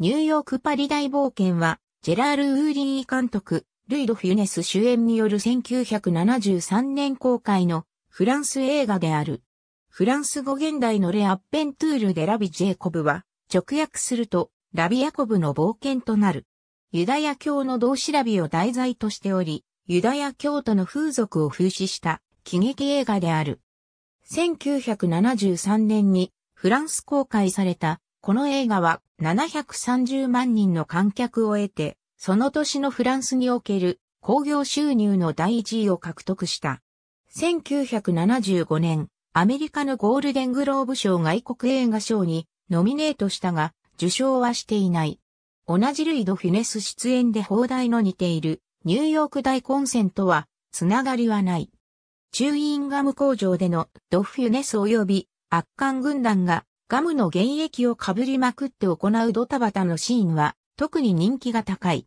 ニューヨークパリ大冒険は、ジェラール・ウーリー監督、ルイド・フュネス主演による1973年公開のフランス映画である。フランス語現代のレ・アッペントゥール・デ・ラビ・ジェイコブは、直訳すると、ラビ・ヤコブの冒険となる。ユダヤ教の同ラビを題材としており、ユダヤ教徒の風俗を風刺した喜劇映画である。1973年にフランス公開されたこの映画は730万人の観客を得て、その年のフランスにおける興行収入の第1位を獲得した。1975年、アメリカのゴールデングローブ賞外国映画賞にノミネートしたが、受賞はしていない。同じルイド・フィネス出演で放題の似ているニューヨーク大混戦とはつながりはない。チューインガム工場でのド・フィネス及び圧巻軍団がガムの原液をかぶりまくって行うドタバタのシーンは特に人気が高い。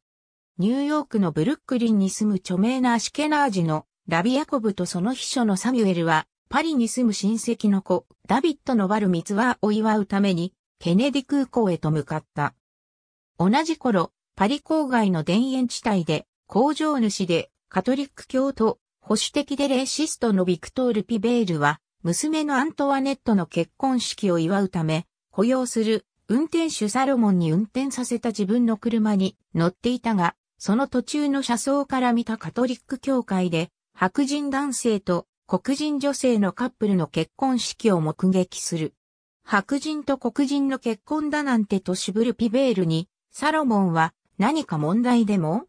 ニューヨークのブルックリンに住む著名なアシュケナージのラビヤコブとその秘書のサミュエルはパリに住む親戚の子ダビッドのバルミツワを祝うためにケネディ空港へと向かった。同じ頃、パリ郊外の田園地帯で工場主でカトリック教徒保守的でレーシストのビクトール・ピベールは娘のアントワネットの結婚式を祝うため、雇用する運転手サロモンに運転させた自分の車に乗っていたが、その途中の車窓から見たカトリック教会で、白人男性と黒人女性のカップルの結婚式を目撃する。白人と黒人の結婚だなんてとぶるピベールに、サロモンは何か問題でも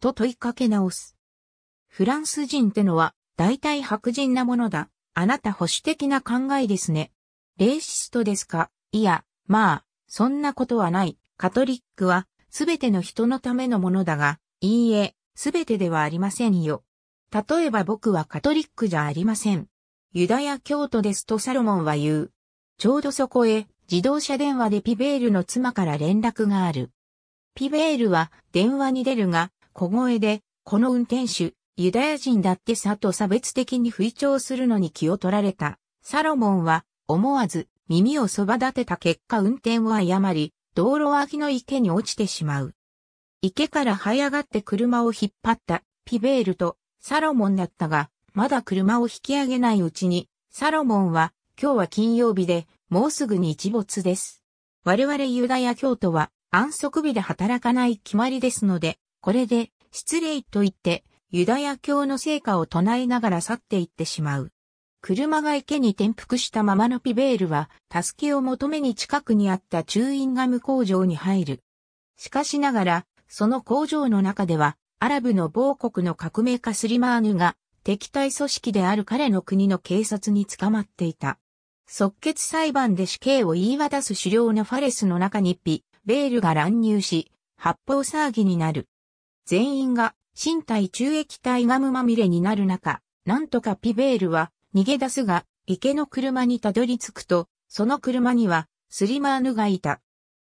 と問いかけ直す。フランス人ってのは大体白人なものだ。あなた保守的な考えですね。レイシストですかいや、まあ、そんなことはない。カトリックは、すべての人のためのものだが、いいえ、すべてではありませんよ。例えば僕はカトリックじゃありません。ユダヤ教徒ですとサロモンは言う。ちょうどそこへ、自動車電話でピベールの妻から連絡がある。ピベールは電話に出るが、小声で、この運転手、ユダヤ人だってさと差別的に吹聴するのに気を取られた。サロモンは思わず耳をそば立てた結果運転を誤り、道路脇の池に落ちてしまう。池から這い上がって車を引っ張ったピベールとサロモンだったが、まだ車を引き上げないうちに、サロモンは今日は金曜日でもうすぐに一没です。我々ユダヤ教徒は安息日で働かない決まりですので、これで失礼と言ってユダヤ教の聖果を唱えながら去っていってしまう。車が池に転覆したままのピベールは、助けを求めに近くにあったチューインガム工場に入る。しかしながら、その工場の中では、アラブの某国の革命家スリマーヌが、敵対組織である彼の国の警察に捕まっていた。即決裁判で死刑を言い渡す狩猟のファレスの中にピ、ベールが乱入し、発砲騒ぎになる。全員が身体中液体ガムまみれになる中、なんとかピベールは逃げ出すが、池の車にたどり着くと、その車にはスリマーヌがいた。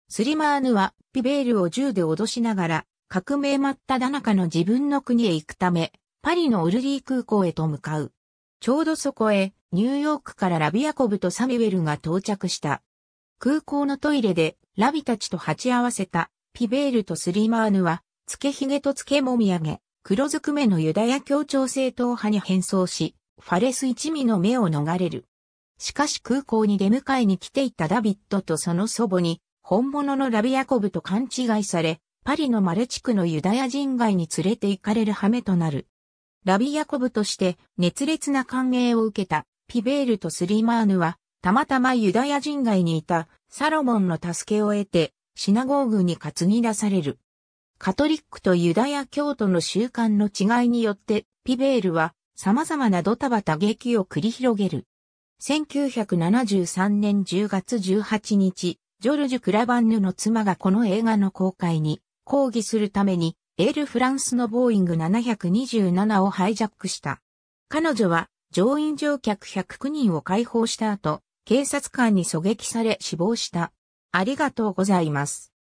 スリマーヌはピベールを銃で脅しながら、革命まっただ中の自分の国へ行くため、パリのオルリー空港へと向かう。ちょうどそこへ、ニューヨークからラビアコブとサミュエルが到着した。空港のトイレで、ラビたちと鉢合わせた、ピベールとスリマーヌは、つけひげとつけもみあげ、黒ずくめのユダヤ協調正統派に変装し、ファレス一味の目を逃れる。しかし空港に出迎えに来ていたダビッドとその祖母に、本物のラビヤコブと勘違いされ、パリのマレ地区のユダヤ人街に連れて行かれる羽目となる。ラビヤコブとして熱烈な歓迎を受けたピベールとスリマーヌは、たまたまユダヤ人街にいたサロモンの助けを得て、シナゴーグに担ぎ出される。カトリックとユダヤ教徒の習慣の違いによって、ピベールは様々なドタバタ劇を繰り広げる。1973年10月18日、ジョルジュ・クラバンヌの妻がこの映画の公開に抗議するために、エール・フランスのボーイング727をハイジャックした。彼女は乗員乗客109人を解放した後、警察官に狙撃され死亡した。ありがとうございます。